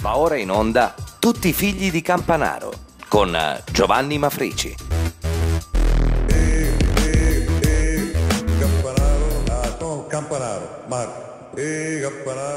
Ma ora in onda Tutti i figli di Campanaro con eh, Giovanni Mafrici. Eh, eh, eh, Campanaro, ah, no, Campanaro, Marco. Eh, Campanaro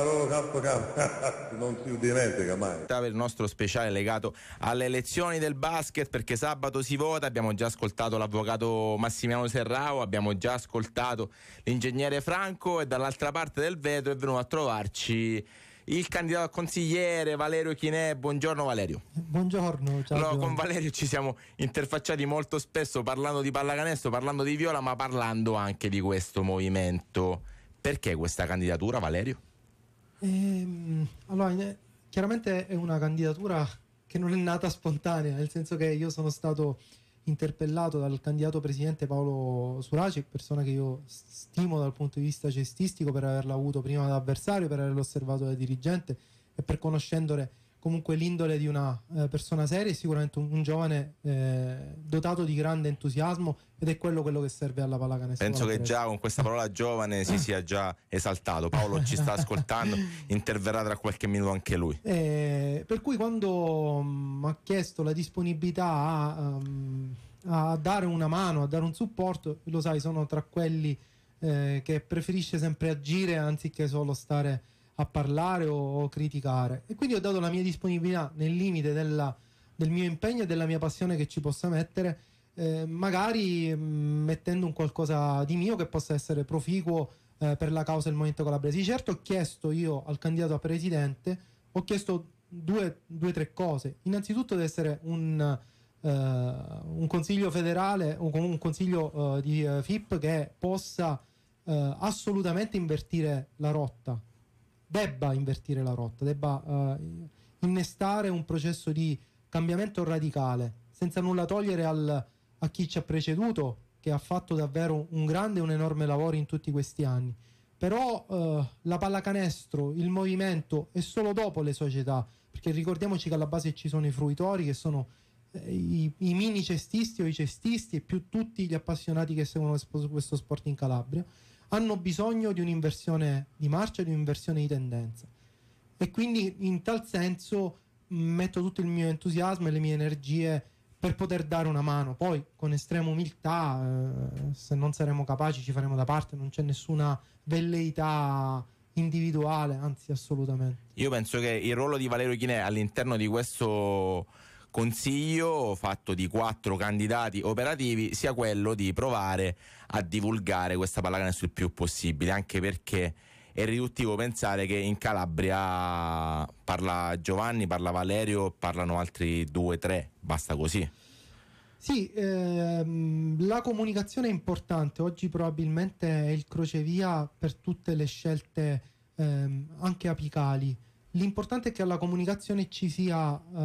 cazzo non si dimentica mai. Il nostro speciale legato alle elezioni del basket perché sabato si vota, abbiamo già ascoltato l'avvocato Massimiano Serrao, abbiamo già ascoltato l'ingegnere Franco e dall'altra parte del vetro è venuto a trovarci il candidato a consigliere Valerio Chinè. Buongiorno Valerio. Buongiorno. Ciao, allora, con Valerio ci siamo interfacciati molto spesso parlando di pallacanestro, parlando di viola, ma parlando anche di questo movimento. Perché questa candidatura, Valerio? Ehm, allora, chiaramente è una candidatura che non è nata spontanea, nel senso che io sono stato interpellato dal candidato presidente Paolo Suraci, persona che io stimo dal punto di vista cestistico per averla avuto prima da avversario, per averlo osservato da dirigente e per conoscendone comunque l'indole di una eh, persona seria, è sicuramente un, un giovane eh, dotato di grande entusiasmo ed è quello, quello che serve alla pallacanestro. Penso che già con questa parola giovane si sia già esaltato. Paolo ci sta ascoltando, interverrà tra qualche minuto anche lui. Eh, per cui quando mi mm, ha chiesto la disponibilità a, mm, a, dare una mano, a dare un supporto, lo sai, sono tra quelli eh, che preferisce sempre agire anziché solo stare a parlare o, o criticare. E quindi ho dato la mia disponibilità nel limite della, del mio impegno e della mia passione che ci possa mettere, eh, magari mm, mettendo un qualcosa di mio che possa essere proficuo eh, per la causa del Movimento Calabresi. Certo ho chiesto io al candidato a presidente, ho chiesto due o tre cose. Innanzitutto di essere un... Uh, un consiglio federale o un, un consiglio uh, di uh, eh, FIP che possa assolutamente invertire la rotta debba invertire la rotta, debba uh, innestare un processo di cambiamento radicale, senza nulla togliere al, a chi ci ha preceduto, che ha fatto davvero un grande, e un enorme lavoro in tutti questi anni. Però uh, la pallacanestro, il movimento e solo dopo le società, perché ricordiamoci che alla base ci sono i fruitori che sono eh, i, i, mini cestisti o i cestisti e più tutti gli appassionati che seguono questo sport in Calabria hanno bisogno di un'inversione di marcia, di un'inversione di tendenza. E quindi in tal senso metto tutto il mio entusiasmo e le mie energie per poter dare una mano. Poi con estrema umiltà, eh, se non saremo capaci ci faremo da parte, non c'è nessuna velleità individuale, anzi assolutamente. Io penso che il ruolo di Valerio Chinè all'interno di questo consiglio fatto di quattro candidati operativi sia quello di provare a divulgare questa pallacanestro il più possibile, anche perché è riduttivo pensare che in Calabria parla Giovanni, parla Valerio, parlano altri due, tre, basta così. Sì, ehm, la comunicazione è importante, oggi probabilmente è il crocevia per tutte le scelte ehm, anche apicali l'importante è che alla comunicazione ci sia, uh,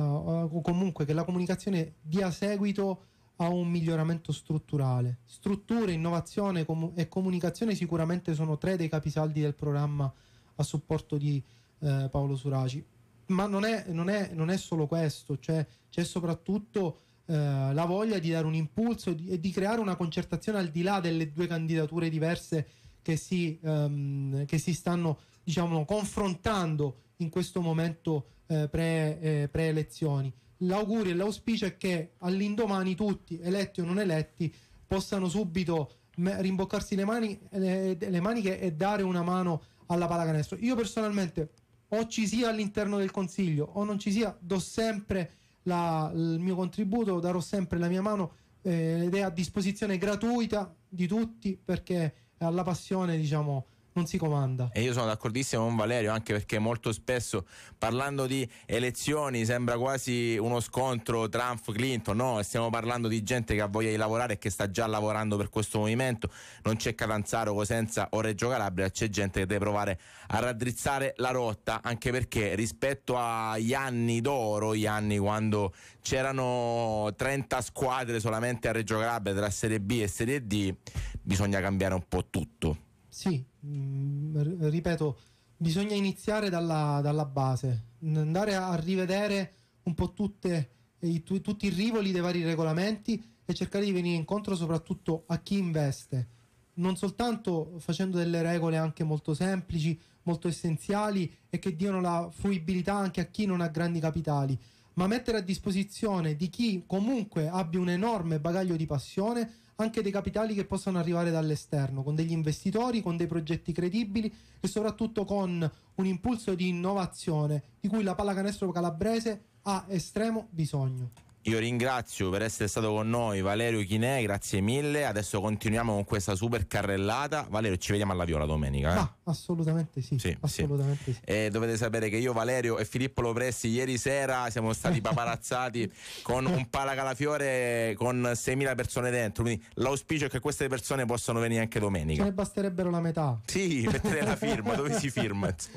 o comunque che la comunicazione dia seguito a un miglioramento strutturale. Strutture, innovazione com- e comunicazione sicuramente sono tre dei capisaldi del programma a supporto di eh, Paolo Suraci. Ma non è, non, è, non è, solo questo, cioè c'è soprattutto eh, la voglia di dare un impulso e di, e di creare una concertazione al di là delle due candidature diverse che si, um, che si stanno diciamo, confrontando in questo momento eh, pre, eh, pre-elezioni. L'augurio e l'auspicio è che all'indomani tutti, eletti o non eletti, possano subito rimboccarsi le, mani, le, le maniche e dare una mano alla pallacanestro. Io personalmente, o ci sia all'interno del consiglio o non ci sia, do sempre la, il mio contributo, darò sempre la mia mano eh, ed è a disposizione gratuita di tutti perché alla passione, diciamo, non si comanda. E io sono d'accordissimo con Valerio, anche perché molto spesso parlando di elezioni sembra quasi uno scontro Trump-Clinton, no, stiamo parlando di gente che ha voglia di lavorare e che sta già lavorando per questo movimento, non c'è Catanzaro, Cosenza o Reggio Calabria, c'è gente che deve provare a raddrizzare la rotta, anche perché rispetto agli anni d'oro, gli anni quando c'erano 30 squadre solamente a Reggio Calabria tra Serie B e Serie D, bisogna cambiare un po' tutto sì, mh, mm, ripeto, bisogna iniziare dalla, dalla base, andare a rivedere un po' tutte, eh, i, tu, tutti i rivoli dei vari regolamenti e cercare di venire incontro soprattutto a chi investe, non soltanto facendo delle regole anche molto semplici, molto essenziali e che diano la fruibilità anche a chi non ha grandi capitali, ma mettere a disposizione di chi comunque abbia un enorme bagaglio di passione anche dei capitali che possono arrivare dall'esterno, con degli investitori, con dei progetti credibili e soprattutto con un impulso di innovazione di cui la pallacanestro calabrese ha estremo bisogno. Io ringrazio per essere stato con noi Valerio Chinè, grazie mille. Adesso continuiamo con questa super carrellata. Valerio, ci vediamo alla Viola domenica. Eh? Ah, assolutamente sì. sì, assolutamente sì. sì. Eh, e dovete sapere che io, Valerio e Filippo Lopressi ieri sera siamo stati paparazzati con un palacalafiore con 6.000 persone dentro. Quindi l'auspicio è che queste persone possano venire anche domenica. Ce ne basterebbero la metà. Sì, mettere la firma, dove si firma? Insomma.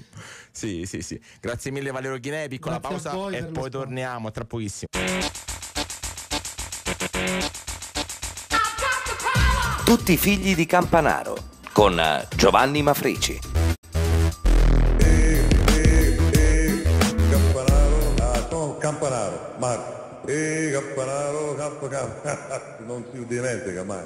Sì, sì, sì. Grazie mille Valerio Chinè, piccola grazie pausa e poi torniamo tra pochissimo. Tutti i figli di Campanaro con eh, Giovanni Mafrici. Eh, eh, eh, Campanaro, ah, no, Campanaro, Marco. E Campanaro, Campanaro, non si udirebbe mai.